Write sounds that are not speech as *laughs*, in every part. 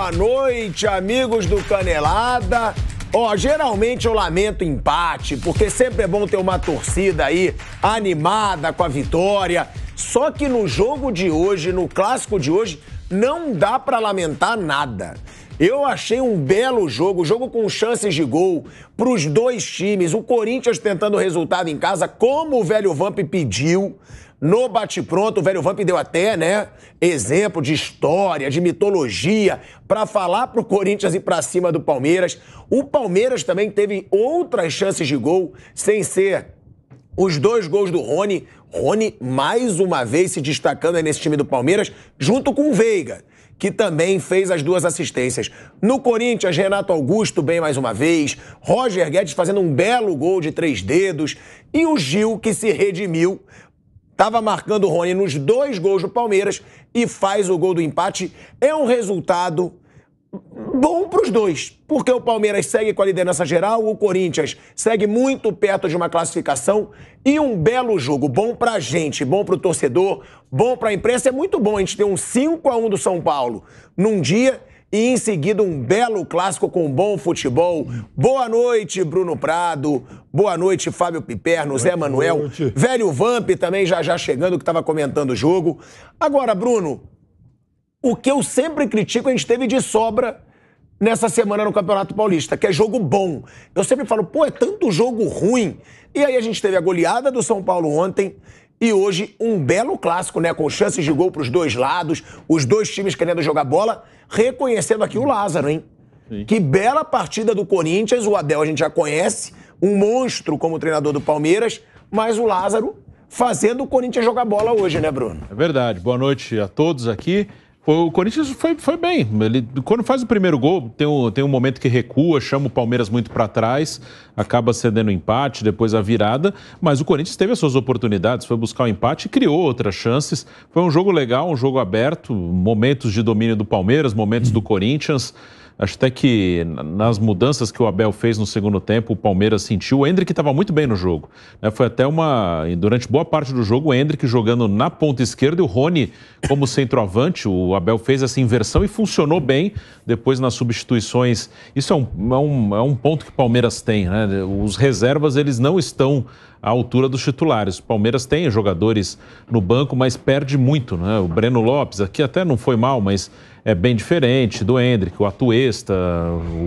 Boa noite, amigos do Canelada. Ó, geralmente eu lamento empate, porque sempre é bom ter uma torcida aí animada com a vitória. Só que no jogo de hoje, no clássico de hoje, não dá para lamentar nada. Eu achei um belo jogo, jogo com chances de gol para os dois times. O Corinthians tentando o resultado em casa, como o velho Vamp pediu. No bate-pronto, o velho Vamp deu até, né, exemplo de história, de mitologia, para falar pro Corinthians ir para cima do Palmeiras. O Palmeiras também teve outras chances de gol, sem ser os dois gols do Rony. Rony, mais uma vez, se destacando nesse time do Palmeiras, junto com o Veiga que também fez as duas assistências. No Corinthians, Renato Augusto bem mais uma vez, Roger Guedes fazendo um belo gol de três dedos e o Gil que se redimiu. Estava marcando o Rony nos dois gols do Palmeiras e faz o gol do empate. É um resultado bom para os dois, porque o Palmeiras segue com a liderança geral, o Corinthians segue muito perto de uma classificação e um belo jogo, bom para a gente, bom para o torcedor, bom para a imprensa. É muito bom a gente ter um 5 a 1 do São Paulo num dia e em seguida um belo clássico com bom futebol. Boa noite, Bruno Prado. Boa noite, Fábio Piperno, Zé Manuel. Velho Vamp também já já chegando que estava comentando o jogo. Agora, Bruno, o que eu sempre critico, a gente teve de sobra nessa semana no Campeonato Paulista, que é jogo bom. Eu sempre falo, pô, é tanto jogo ruim. E aí a gente teve a goleada do São Paulo ontem e hoje um belo clássico, né? Com chances de gol para os dois lados, os dois times querendo jogar bola, reconhecendo aqui o Lázaro, hein? Sim. Que bela partida do Corinthians, o Abel a gente já conhece, um monstro como treinador do Palmeiras, mas o Lázaro fazendo o Corinthians jogar bola hoje, né, Bruno? É verdade. Boa noite a todos aqui. O Corinthians foi, foi bem. Ele, quando faz o primeiro gol, tem um, tem um momento que recua, chama o Palmeiras muito para trás, acaba cedendo o empate, depois a virada. Mas o Corinthians teve as suas oportunidades, foi buscar o empate e criou outras chances. Foi um jogo legal, um jogo aberto, momentos de domínio do Palmeiras, momentos do Corinthians. Acho até que nas mudanças que o Abel fez no segundo tempo, o Palmeiras sentiu. O Hendrick estava muito bem no jogo. Né? Foi até uma. Durante boa parte do jogo, o Hendrick jogando na ponta esquerda e o Rony como centroavante. O Abel fez essa inversão e funcionou bem depois nas substituições. Isso é um, é um, é um ponto que o Palmeiras tem. Né? Os reservas eles não estão a altura dos titulares. O Palmeiras tem jogadores no banco, mas perde muito. Né? O Breno Lopes aqui até não foi mal, mas é bem diferente do Hendrick, o Atuesta,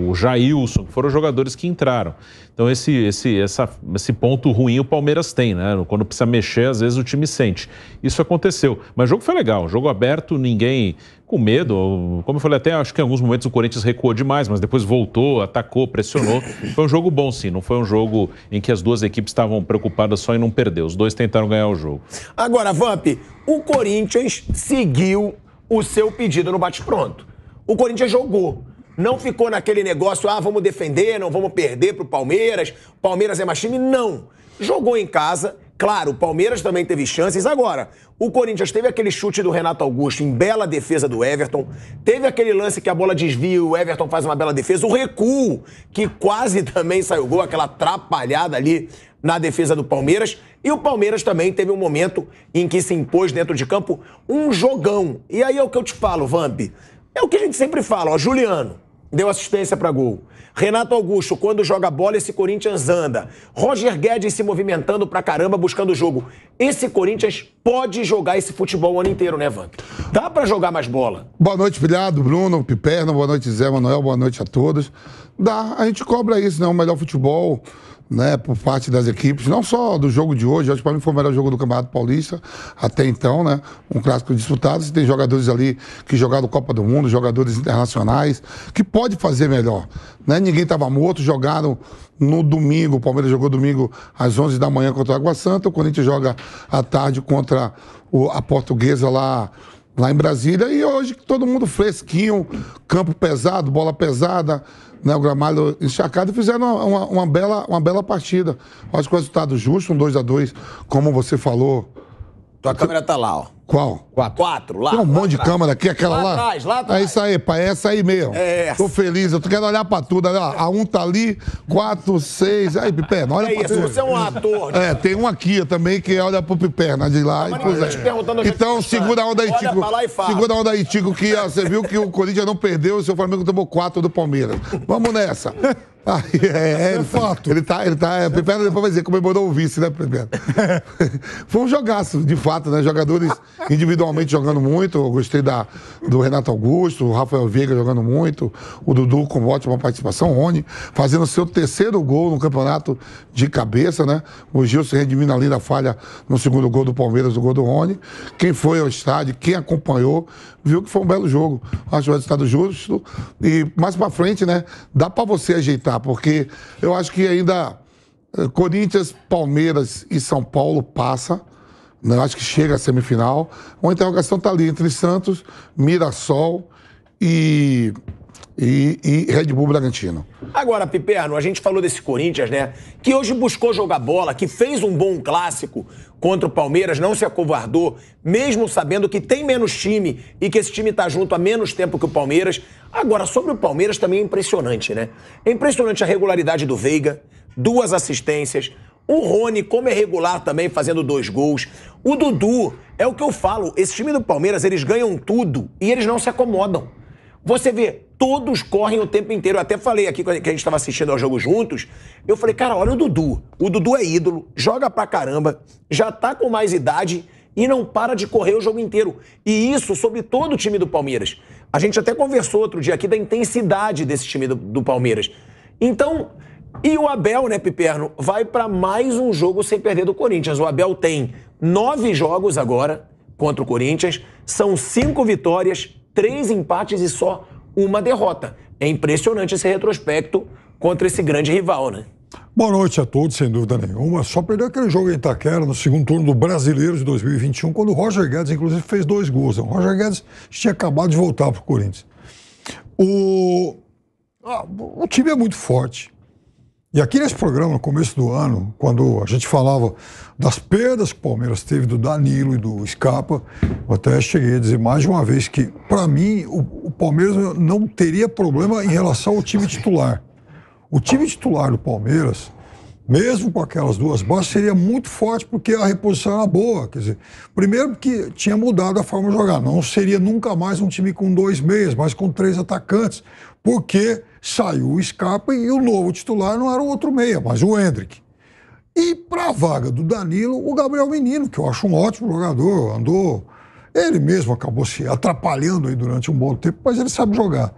o Jailson, foram jogadores que entraram. Então, esse, esse, essa, esse ponto ruim o Palmeiras tem, né? Quando precisa mexer, às vezes o time sente. Isso aconteceu. Mas o jogo foi legal, jogo aberto, ninguém com medo. Como eu falei, até acho que em alguns momentos o Corinthians recuou demais, mas depois voltou, atacou, pressionou. Foi um jogo bom, sim. Não foi um jogo em que as duas equipes estavam preocupadas só em não perder. Os dois tentaram ganhar o jogo. Agora, Vamp, o Corinthians seguiu o seu pedido no bate-pronto. O Corinthians jogou. Não ficou naquele negócio, ah, vamos defender, não vamos perder pro Palmeiras, Palmeiras é mais time. Não. Jogou em casa, Claro, o Palmeiras também teve chances. Agora, o Corinthians teve aquele chute do Renato Augusto em bela defesa do Everton. Teve aquele lance que a bola desvia e o Everton faz uma bela defesa. O recuo, que quase *laughs* também saiu gol, aquela atrapalhada ali na defesa do Palmeiras. E o Palmeiras também teve um momento em que se impôs dentro de campo um jogão. E aí é o que eu te falo, Vamp. É o que a gente sempre fala, ó, Juliano deu assistência para gol. Renato Augusto, quando joga bola, esse Corinthians anda. Roger Guedes se movimentando pra caramba, buscando o jogo. Esse Corinthians pode jogar esse futebol o ano inteiro, né, Vamp? Dá para jogar mais bola. Boa noite, filhado, Bruno, Piperno, boa noite, Zé Manuel, boa noite a todos. Dá, a gente cobra isso, né? O melhor futebol né, por parte das equipes, não só do jogo de hoje, acho que para mim foi o melhor jogo do Campeonato Paulista até então, né? Um clássico disputado. Você tem jogadores ali que jogaram Copa do Mundo, jogadores internacionais, que pode fazer melhor. Né? Ninguém estava morto, jogaram no domingo. O Palmeiras jogou domingo às 11 da manhã contra o Água Santa, o Corinthians joga à tarde contra o, a Portuguesa lá lá em Brasília. E hoje todo mundo fresquinho, campo pesado, bola pesada, né, o gramado encharcado e fizeram uma, uma, bela, uma bela partida. Acho que o resultado justo, um 2 x 2 como você falou. Tua câmera tá lá, ó. Qual? Quatro. Quatro, lá. Tem um lá, monte de câmera aqui, aquela lá. Lá atrás, lá é atrás. É isso aí, pai, é essa aí mesmo. É essa. Tô feliz, eu tô querendo olhar pra tudo. Olha, a um tá ali, quatro, seis. Aí, Piperna, olha é pra isso, tudo. você é um ator. É, tem um aqui também que olha pro Piperna né, de lá. Ah, não, e, é. Então, tá. segura a onda aí, Tico. Segura a onda aí, Tico, que ó, você viu que o Corinthians não perdeu e o seu Flamengo tomou quatro do Palmeiras. Vamos nessa. Ah, é, é, é tá- fato. Ele tá, ele tá. É, depois vai dizer, comemorou o vice, né, Piperna? *laughs* Foi um jogaço, de fato, né? Jogadores individualmente jogando muito. Eu gostei da, do Renato Augusto, o Rafael Veiga jogando muito, o Dudu com ótima participação, o Rony fazendo seu terceiro gol no campeonato de cabeça, né? O Gil se redimindo ali da falha no segundo gol do Palmeiras, o gol do Rony. Quem foi ao estádio, quem acompanhou, viu que foi um belo jogo. Acho o resultado justo. E mais para frente, né? Dá para você ajeitar, porque eu acho que ainda eh, Corinthians, Palmeiras e São Paulo passa eu né? acho que chega à semifinal. Uma interrogação está ali entre Santos, Mirassol e e, e, Red Bull Bragantino. Agora, Piperno, a gente falou desse Corinthians, né? Que hoje buscou jogar bola, que fez um bom clássico contra o Palmeiras, não se acovardou, mesmo sabendo que tem menos time e que esse time está junto há menos tempo que o Palmeiras. Agora, sobre o Palmeiras também é impressionante, né? É impressionante a regularidade do Veiga, duas assistências, o Rony, como é regular também, fazendo dois gols. O Dudu, é o que eu falo, esse time do Palmeiras, eles ganham tudo e eles não se acomodam. Você vê, todos correm o tempo inteiro. Eu até falei aqui que a gente estava assistindo ao jogo juntos. Eu falei, cara, olha o Dudu. O Dudu é ídolo, joga pra caramba, já tá com mais idade e não para de correr o jogo inteiro. E isso sobre todo o time do Palmeiras. A gente até conversou outro dia aqui da intensidade desse time do, do Palmeiras. Então, e o Abel, né, Piperno, vai para mais um jogo sem perder do Corinthians. O Abel tem nove jogos agora contra o Corinthians, são cinco vitórias, três empates e só uma derrota. É impressionante esse retrospecto contra esse grande rival, né? Boa noite a todos, sem dúvida nenhuma. Só perdeu aquele jogo em Itaquera no segundo turno do Brasileiro de 2021, quando o Roger Guedes, inclusive, fez dois gols. O Roger Guedes tinha acabado de voltar para o Corinthians. O... Ah, o time é muito forte. E aqui nesse programa, no começo do ano, quando a gente falava das perdas que o Palmeiras teve do Danilo e do Scarpa, eu até cheguei a dizer mais uma vez que, para mim, o, o, Palmeiras não teria problema em relação ao time titular. O time titular do Palmeiras, mesmo com aquelas duas bases, seria muito forte porque a reposição era boa. Quer dizer, primeiro porque tinha mudado a forma de jogar. Não seria nunca mais um time com dois meias, mas com três atacantes. Porque Saiu o Scarpa e o novo titular não era o outro meia, mas o Hendrick. E para a vaga do Danilo, o Gabriel Menino, que eu acho um ótimo jogador, andou. Ele mesmo acabou se atrapalhando aí durante um bom tempo, mas ele sabe jogar.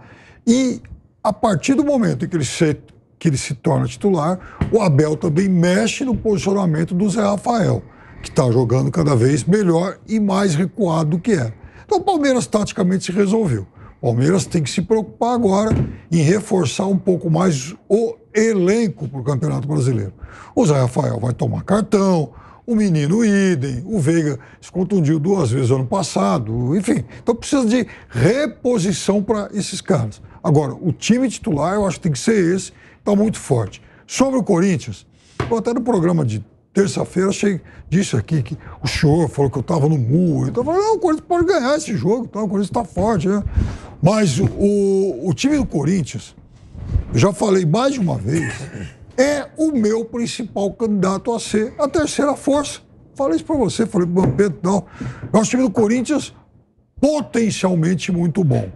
E a partir do momento em que ele se, que ele se torna titular, o Abel também mexe no posicionamento do Zé Rafael, que está jogando cada vez melhor e mais recuado do que era. É. Então o Palmeiras taticamente se resolveu. Palmeiras tem que se preocupar agora em reforçar um pouco mais o elenco para o Campeonato Brasileiro. O Zé Rafael vai tomar cartão, o menino idem, o Veiga se contundiu duas vezes ano passado, enfim. Então precisa de reposição para esses caras. Agora, o time titular eu acho que tem que ser esse, está muito forte. Sobre o Corinthians, eu até no programa de terça-feira achei, disse aqui que o senhor falou que eu estava no muro. Então eu falei, não, o Corinthians pode ganhar esse jogo, então o Corinthians está forte, né? Mas o, o time do Corinthians, eu já falei mais de uma vez, *laughs* é o meu principal candidato a ser a terceira força. Falei isso para você, falei para o Pedro, não. É o time do Corinthians potencialmente muito bom.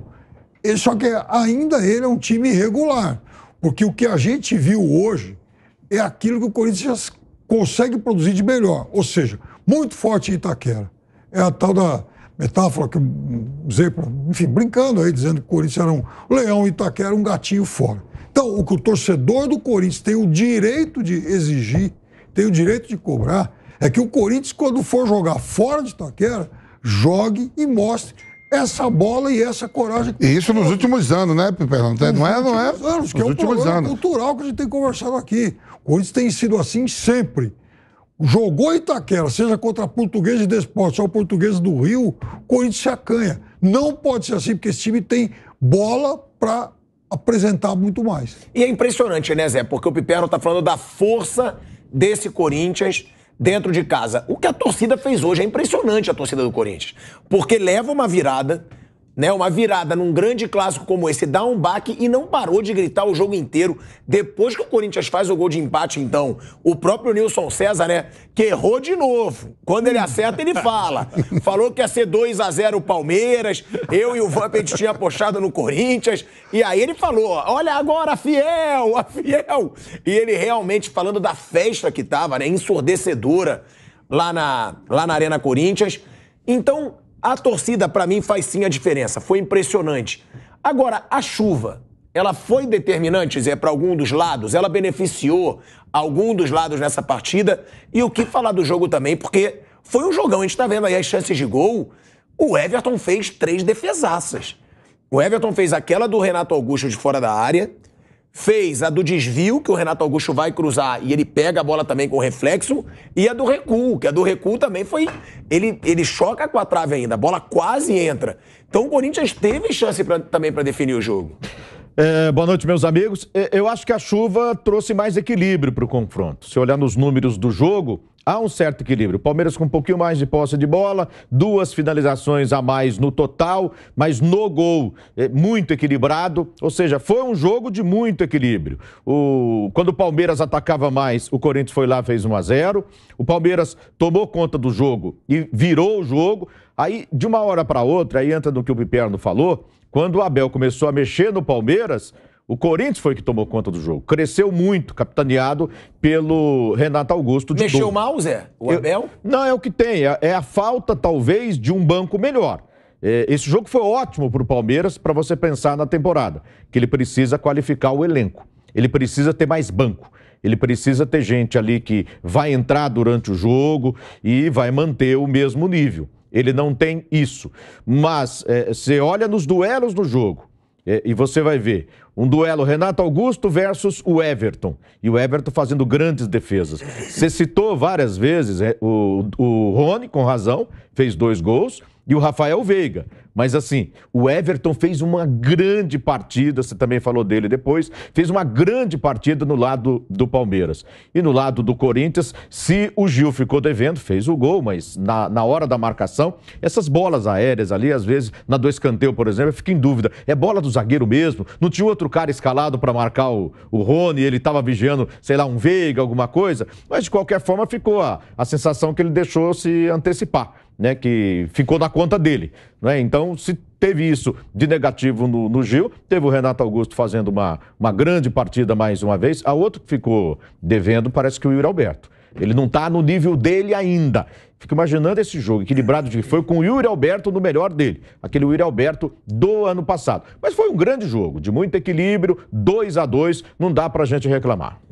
só que ainda ele é um time irregular, porque o que a gente viu hoje é aquilo que o Corinthians consegue produzir de melhor, ou seja, muito forte em Itaquera. É a tal da metáfora que usei, enfim, brincando aí, dizendo que o Corinthians era um leão e Itaquera um gatinho fora. Então, o que o torcedor do Corinthians tem o direito de exigir, tem o direito de cobrar, é que o Corinthians, quando for jogar fora de Itaquera, jogue e mostre essa bola e essa coragem. E isso nos últimos anos, né, Pernão? Não é, não é? Anos, que é um problema anos. cultural que a gente tem conversado aqui. O Corinthians tem sido assim sempre. Jogou Itaquera, seja contra portugueses de esporte ou portugueses do Rio, o Corinthians se acanha. Não pode ser assim, porque esse time tem bola para apresentar muito mais. E é impressionante, né, Zé? Porque o Piperno está falando da força desse Corinthians dentro de casa. O que a torcida fez hoje é impressionante a torcida do Corinthians, porque leva uma virada né, uma virada num grande clássico como esse, dá um baque e não parou de gritar o jogo inteiro. Depois que o Corinthians faz o gol de empate, então, o próprio Nilson César, né, que errou de novo. Quando ele acerta, ele fala. *laughs* Falou que ia ser 2 a 0 o Palmeiras, eu e o Vamp, a gente tinha apostado no Corinthians, e aí ele falou, olha agora, a fiel, a fiel. E ele realmente, falando da festa que tava, né, ensurdecedora, lá na, lá na Arena Corinthians. Então, a torcida, para mim, faz sim a diferença. Foi impressionante. Agora, a chuva, ela foi determinante, Zé, para algum dos lados? Ela beneficiou algum dos lados nessa partida? E o que falar do jogo também? Porque foi um jogão, a gente está vendo aí as chances de gol. O Everton fez três defesaças. O Everton fez aquela do Renato Augusto de fora da área, fez a do desvio, que o Renato Augusto vai cruzar e ele pega a bola também com reflexo, e a do recuo, que a do recuo também foi. Ele, ele choca com a trave ainda, a bola quase entra. Então o Corinthians teve chance pra, também para definir o jogo. É, boa noite, meus amigos. É, eu acho que a chuva trouxe mais equilíbrio para o confronto. Se olhar nos números do jogo, há um certo equilíbrio. Palmeiras com um pouquinho mais de posse de bola, duas finalizações a mais no total, mas no gol é muito equilibrado. Ou seja, foi um jogo de muito equilíbrio. O... Quando o Palmeiras atacava mais, o Corinthians foi lá fez 1 a 0. O Palmeiras tomou conta do jogo e virou o jogo. Aí, de uma hora para outra, aí entra no que o Piperno falou. Quando o Abel começou a mexer no Palmeiras, o Corinthians foi que tomou conta do jogo. Cresceu muito, capitaneado pelo Renato Augusto. De Mexeu mal, Zé? O Abel? Eu, não, é o que tem. É, é, a falta, talvez, de um banco melhor. É, esse jogo foi ótimo para o Palmeiras para você pensar na temporada, que ele precisa qualificar o elenco. Ele precisa ter mais banco. Ele precisa ter gente ali que vai entrar durante o jogo e vai manter o mesmo nível. Ele não tem isso. Mas é, você olha nos duelos do jogo. E você vai ver um duelo Renato Augusto versus o Everton. E o Everton fazendo grandes defesas. Você citou várias vezes é, o, o Rony, com razão, fez dois gols e o Rafael Veiga. Mas assim, o Everton fez uma grande partida, você também falou dele depois, fez uma grande partida no lado do Palmeiras. E no lado do Corinthians, se o Gil ficou devendo, fez o gol, mas na, na hora da marcação, essas bolas aéreas ali, às vezes, na do escanteio, por exemplo, eu fico em dúvida. É bola do zagueiro mesmo? Não tinha outro cara escalado para marcar o, o Rony, ele estava vigiando, sei lá, um Veiga, alguma coisa? Mas de qualquer forma, ficou a, a sensação que ele deixou se antecipar né, que ficou na conta dele. Né? Então, se teve isso de negativo no, no, Gil, teve o Renato Augusto fazendo uma, uma grande partida mais uma vez. A outro que ficou devendo parece que o Yuri Alberto. Ele não está no nível dele ainda. Fico imaginando esse jogo equilibrado de que foi com o Yuri Alberto no melhor dele, aquele Yuri Alberto do ano passado. Mas foi um grande jogo, de muito equilíbrio, 2 a 2 não dá para a gente reclamar.